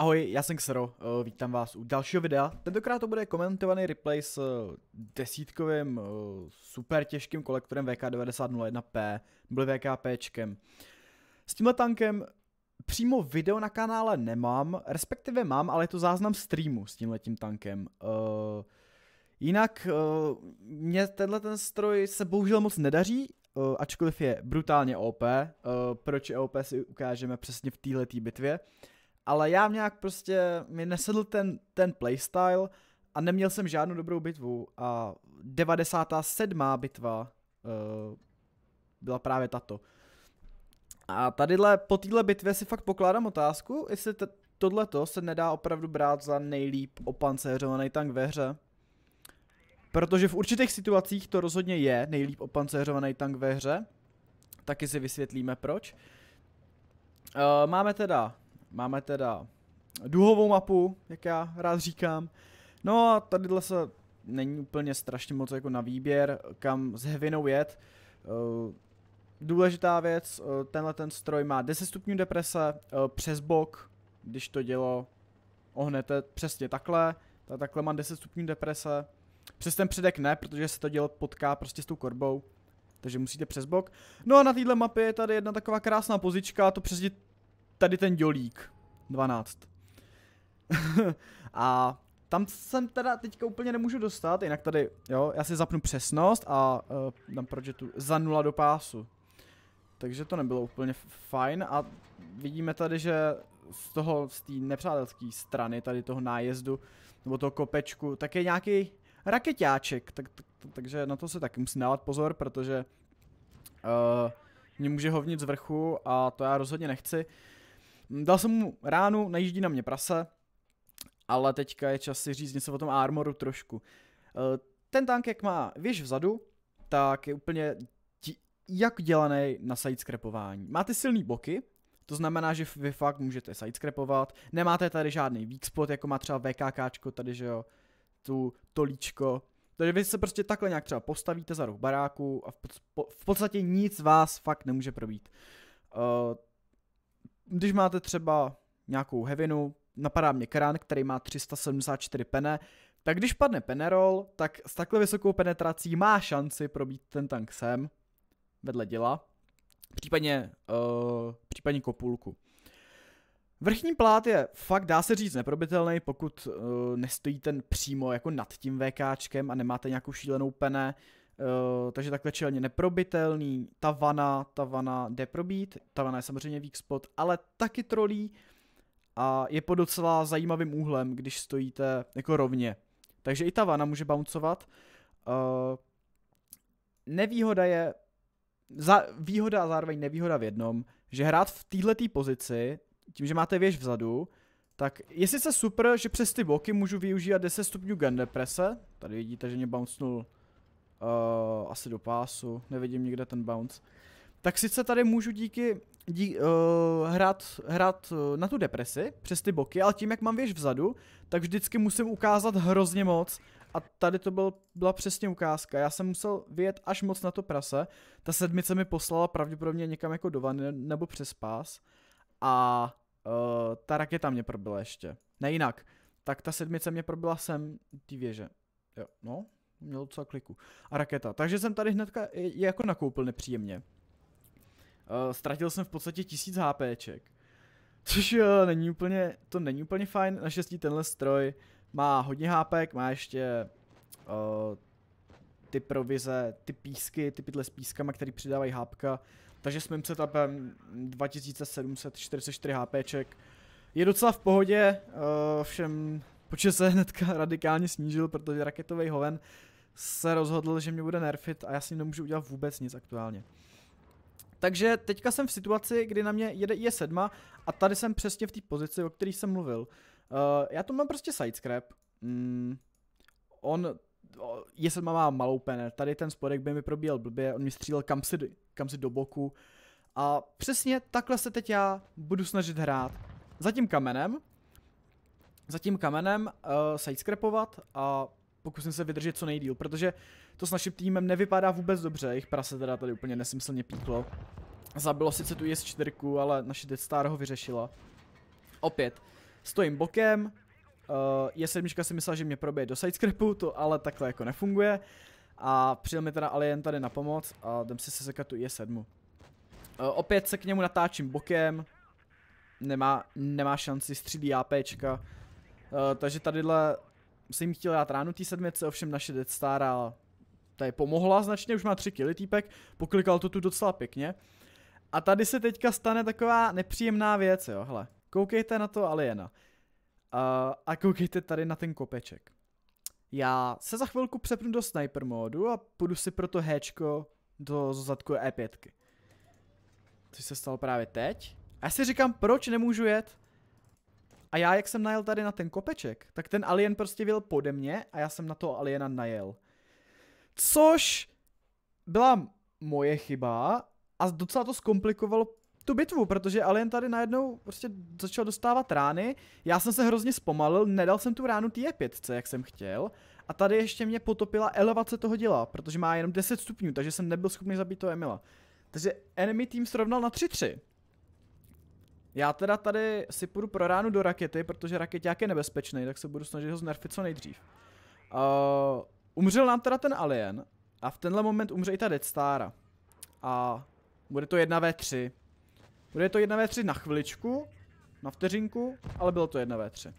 Ahoj, já jsem Xero, eh, vítám vás u dalšího videa. Tentokrát to bude komentovaný replay s eh, desítkovým eh, super těžkým kolektorem VK9001P, byl VKPčkem. S tímhle tankem přímo video na kanále nemám, respektive mám, ale je to záznam streamu s tímhletím tankem. jinak mě tenhle ten stroj se bohužel moc nedaří, ačkoliv je brutálně OP, proč je OP si ukážeme přesně v této bitvě ale já nějak prostě mi nesedl ten, ten playstyle a neměl jsem žádnou dobrou bitvu a 97. bitva uh, byla právě tato. A tadyhle, po téhle bitvě si fakt pokládám otázku, jestli t- tohleto se nedá opravdu brát za nejlíp opancéřovaný tank ve hře. Protože v určitých situacích to rozhodně je nejlíp opancéřovaný tank ve hře. Taky si vysvětlíme proč. Uh, máme teda Máme teda duhovou mapu, jak já rád říkám. No a tadyhle se není úplně strašně moc jako na výběr, kam s hevinou jet. Eh, důležitá věc, eh, tenhle ten stroj má 10 stupňů deprese eh, přes bok, když to dělo ohnete přesně takhle, tak takhle má 10 stupňů deprese. Přes ten předek ne, protože se to dělo potká prostě s tou korbou. Takže musíte přes bok. No a na této mapě je tady jedna taková krásná pozička, to přesně tady ten dělík. 12. a tam jsem teda teďka úplně nemůžu dostat, jinak tady, jo, já si zapnu přesnost a uh, dám tu za nula do pásu. Takže to nebylo úplně fajn a vidíme tady, že z toho, z té nepřátelské strany tady toho nájezdu, nebo toho kopečku, tak je nějaký raketáček, tak, tak, takže na to se taky musím dávat pozor, protože uh, mě může hovnit z vrchu a to já rozhodně nechci. Hm, dal jsem mu ránu, najíždí na mě prase, ale teďka je čas si říct něco o tom armoru trošku. Eh, ten tank, jak má věž vzadu, tak je úplně jak dělaný na sidescrapování. Máte silný boky, to znamená, že vy fakt můžete sidescrapovat, nemáte tady žádný weak spot, jako má třeba VKKčko tady, že jo, tu tolíčko. Takže vy se prostě takhle nějak třeba postavíte za ruch baráku a v, pod, v podstatě nic vás fakt nemůže probít. Uh, když máte třeba nějakou hevinu, napadá mě krán, který má 374 pene, tak když padne penerol, tak s takhle vysokou penetrací má šanci probít ten tank sem, vedle děla, případně, uh, případně kopulku. Vrchní plát je fakt, dá se říct, neprobitelný, pokud uh, nestojí ten přímo jako nad tím VKčkem a nemáte nějakou šílenou pene. Uh, Uh, takže takhle čelně neprobitelný, ta vana, ta vana jde probít, ta vana je samozřejmě weak spot, ale taky trolí a je pod docela zajímavým úhlem, když stojíte jako rovně. Takže i ta vana může bouncovat. Uh, nevýhoda je, za, výhoda a zároveň nevýhoda v jednom, že hrát v této pozici, tím, že máte věž vzadu, tak je sice super, že přes ty boky můžu využívat 10 stupňů gun deprese, tady vidíte, že mě bouncnul uh, asi do pásu, nevidím nikde ten bounce. Tak sice tady můžu díky dí, uh, hrát, hrát eh, na tu depresi přes ty boky, ale tím, jak mám věž vzadu, tak vždycky musím ukázat hrozně moc. A tady to byl, byla přesně ukázka. Já jsem musel vyjet až moc na to prase. Ta sedmice mi poslala pravděpodobně někam jako do vany nebo přes pás. A uh, ta raketa mě probila ještě. Nejinak. Tak ta sedmice mě probila sem ty věže. Jo, no, Mělo docela kliku. A raketa. Takže jsem tady hnedka je jako nakoupil nepříjemně. Uh, ztratil jsem v podstatě tisíc HPček. Což jo, uh, eh, není úplně, to není úplně fajn. Naštěstí tenhle stroj má hodně HPek, má ještě uh, ty provize, ty písky, ty pytle s pískama, který přidávají hápka. Takže s mým setupem 2744 HPček je docela v pohodě, uh, všem počet se hnedka radikálně snížil, protože raketový hoven se rozhodl, že mě bude nerfit a já s ním nemůžu udělat vůbec nic aktuálně. Takže teďka jsem v situaci, kdy na mě jede i 7 a tady jsem přesně v té pozici, o které jsem mluvil. Uh, já tu mám prostě sidescrap. Mm, on, je 7 má malou pene, tady ten spodek by mi probíjel blbě, on mi střílel kam si, kam si do boku. A přesně takhle se teď já budu snažit hrát. Za tím kamenem, za tím kamenem uh, sidescrapovat a pokusím se vydržet co nejdíl, protože to s naším týmem nevypadá vůbec dobře, jejich prase teda tady úplně nesmyslně píklo. Zabilo sice tu IS-4, ale naše Dead Star ho vyřešila. Opět, stojím bokem, uh, eh, J7 si myslela, že mě probije do sidescrapu, to ale takhle jako nefunguje. A přijel mi teda Alien tady na pomoc a jdem si sesekat tu IS-7. Uh, eh, opět se k němu natáčím bokem, nemá, nemá šanci, střílí APčka. Uh, eh, takže tadyhle jim chtěl dát ránu té sedmice, ovšem naše Dead Star a ta je pomohla značně, už má tři kily týpek, poklikal to tu docela pěkně. A tady se teďka stane taková nepříjemná věc, jo, hele. Koukejte na to aliena. Uh, a koukejte tady na ten kopeček. Já se za chvilku přepnu do sniper módu a půjdu si pro to Hčko do zadku E5. Což se stalo právě teď. A já si říkám, proč nemůžu jet? A já, jak jsem najel tady na ten kopeček, tak ten alien prostě vyl pode mě a já jsem na to aliena najel. Což byla moje chyba a docela to zkomplikovalo tu bitvu, protože Alien tady najednou prostě začal dostávat rány, já jsem se hrozně zpomalil, nedal jsem tu ránu té 5 jak jsem chtěl, a tady ještě mě potopila elevace toho díla, protože má jenom 10 stupňů, takže jsem nebyl schopný zabít to Emila. Takže enemy tým srovnal na 3-3. Já teda tady si půjdu pro ránu do rakety, protože raketák je nebezpečný, tak se budu snažit ho znerfit co nejdřív. Uh, umřel nám teda ten alien a v tenhle moment umře i ta Death Star. A bude to 1v3. Bude to 1v3 na chviličku, na vteřinku, ale bylo to 1v3.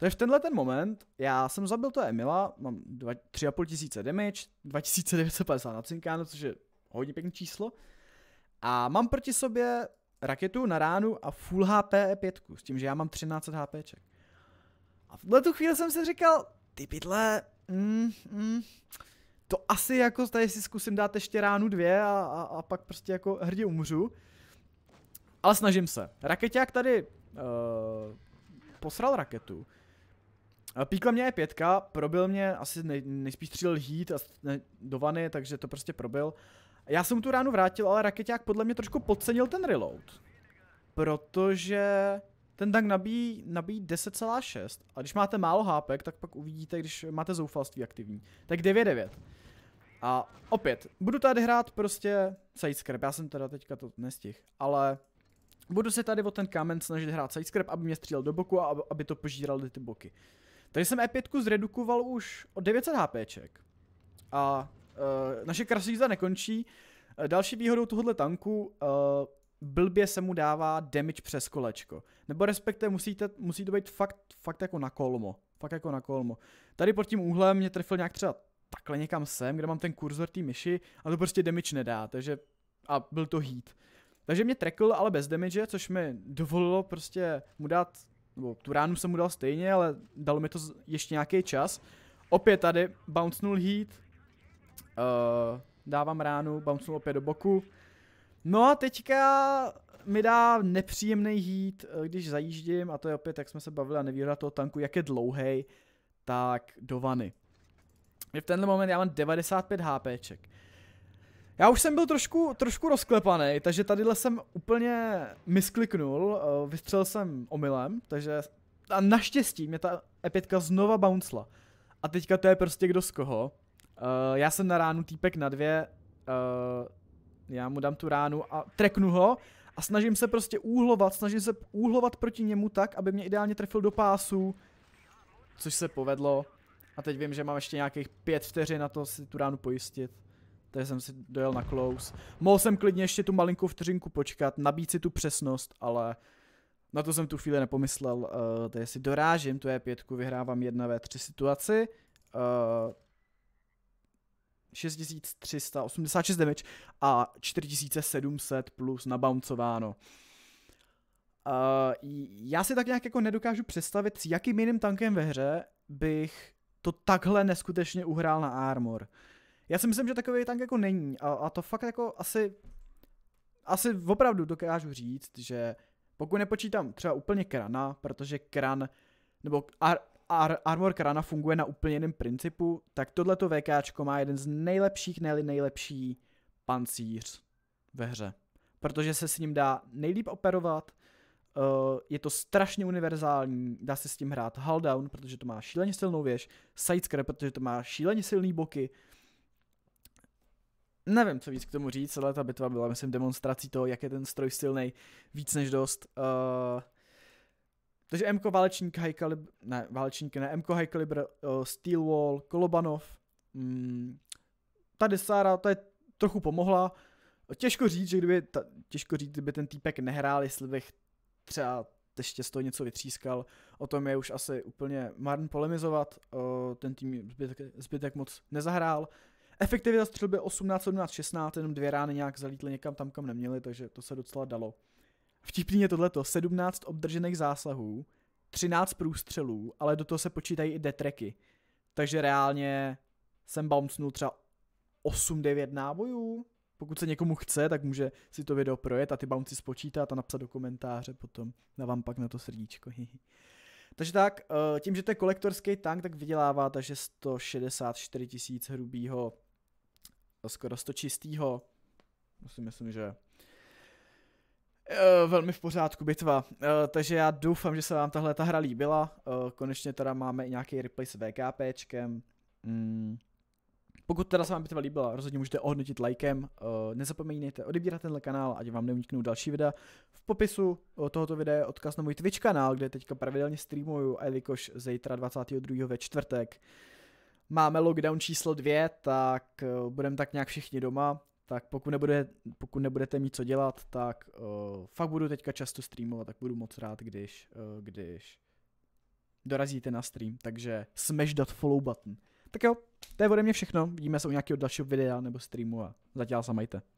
Takže v tenhle ten moment já jsem zabil to Emila, mám 3,5 tisíce damage, 2950 na cinkánu, což je hodně pěkné číslo. A mám proti sobě raketu na ránu a full HP 5 e s tím, že já mám 13 HPček. A v tuhle tu chvíli jsem si říkal, ty bydle, mm, mm, to asi jako tady si zkusím dát ještě ránu dvě a, a, a pak prostě jako hrdě umřu. Ale snažím se. Raketák tady uh, posral raketu. Píkla mě je pětka, probil mě, asi nej, nejspíš střílel hít a do vany, takže to prostě probil. Já jsem tu ránu vrátil, ale raketák podle mě trošku podcenil ten reload. Protože ten tank nabíjí, nabíjí 10,6 a když máte málo hápek, tak pak uvidíte, když máte zoufalství aktivní, tak 9,9. A opět, budu tady hrát prostě sidescrap, já jsem teda teďka to nestih, ale budu se tady o ten kámen snažit hrát sidescrap, aby mě střílel do boku a aby to požíral ty boky. Takže jsem E5 zredukoval už o 900 HPček. A Eh, naše krasíza nekončí. Eh, další výhodou tohohle tanku eh, blbě se mu dává damage přes kolečko. Nebo respektive musíte, musí to být fakt, fakt jako na kolmo. Fakt jako na kolmo. Tady pod tím úhlem mě trefil nějak třeba takhle někam sem, kde mám ten kurzor té myši a to prostě damage nedá, takže a byl to heat. Takže mě trekl, ale bez damage, což mi dovolilo prostě mu dát, nebo tu ránu jsem mu dal stejně, ale dalo mi to ještě nějaký čas. Opět tady bounce bouncnul heat, Eh, dávám ránu, bouncnu opět do boku. No a teďka mi dá nepříjemný hít, eh, když zajíždím, a to je opět, jak jsme se bavili, a nevýhoda toho tanku, jak je dlouhý, tak do vany. V tenhle moment já mám 95 HPček. Já už jsem byl trošku, trošku rozklepaný, takže tadyhle jsem úplně miskliknul, eh, vystřelil jsem omylem, takže a naštěstí mě ta epitka znova bouncela. A teďka to je prostě kdo z koho. Uh, já jsem na ránu týpek na dvě, uh, já mu dám tu ránu a treknu ho a snažím se prostě úhlovat, snažím se úhlovat proti němu tak, aby mě ideálně trefil do pásu, což se povedlo. A teď vím, že mám ještě nějakých pět vteřin na to si tu ránu pojistit. Tady jsem si dojel na close. Mohl jsem klidně ještě tu malinkou vteřinku počkat, nabít si tu přesnost, ale na to jsem tu chvíli nepomyslel. Uh, tady si dorážím tu je pětku, vyhrávám jedna ve tři situaci. Uh, 6386 damage a 4700 plus nabouncováno. Uh, eh, já si tak nějak jako nedokážu představit, s jakým jiným tankem ve hře bych to takhle neskutečně uhrál na armor. Já si myslím, že takový tank jako není a, a to fakt jako asi, asi opravdu dokážu říct, že pokud nepočítám třeba úplně krana, protože kran, nebo ar, Ar- Armor Krana funguje na úplně jiném principu, tak tohleto VKčko má jeden z nejlepších, ne nejlepší pancíř ve hře. Protože se s ním dá nejlíp operovat, Uh, je to strašně univerzální, dá se s tím hrát hull down, protože to má šíleně silnou věž, sidescrap, protože to má šíleně silný boky. Nevím, co víc k tomu říct, ale ta bitva byla, myslím, demonstrací toho, jak je ten stroj silný, víc než dost. Uh, takže MK válečník, high Calibre, ne, válečník, ne, MK high Calibre uh, Wall Kolobanov. Mm, tady Sára, to je trochu pomohla. Těžko říct, že kdyby, ta, těžko říct, kdyby ten týpek nehrál, jestli bych třeba ještě z toho něco vytřískal. O tom je už asi úplně marn polemizovat. Uh, ten tým zbytek, zbytek moc nezahrál. Efektivita střelby 18, 17, 16, jenom dvě rány nějak zalítly někam tam, kam neměli, takže to se docela dalo. Vtipný je tohleto, 17 obdržených zásahů, 13 průstřelů, ale do toho se počítají i detreky. Takže reálně jsem bouncnul třeba 8-9 nábojů. Pokud se někomu chce, tak může si to video projet a ty bouncy spočítat a napsat do komentáře potom. Na vám pak na to srdíčko. Takže tak, eh, tím, že to je kolektorský tank, tak vydělává takže 164 tisíc hrubýho, eh, skoro 100 čistýho. Myslím, myslím, že Eh, velmi v pořádku bitva. Uh, takže já doufám, že se vám tahle ta hra líbila. Uh, konečně teda máme i nějaký replay s VKPčkem. Mm. Pokud teda se vám bitva líbila, rozhodně můžete ohodnotit lajkem. Nezapomeňte odebírat tenhle kanál, ať vám neuniknou další videa. V popisu tohoto videa je odkaz na můj Twitch kanál, kde teďka pravidelně streamuju, a jelikož zítra 22. ve čtvrtek máme lockdown číslo 2, tak budeme tak nějak všichni doma tak pokud, nebude, pokud nebudete mít co dělat, tak uh, fakt budu teďka často streamovat, tak budu moc rád, když, uh, když dorazíte na stream, takže smash that follow button. Tak jo, to je ode mě všechno, vidíme se u nějakého dalšího videa nebo streamu a zatím se majte.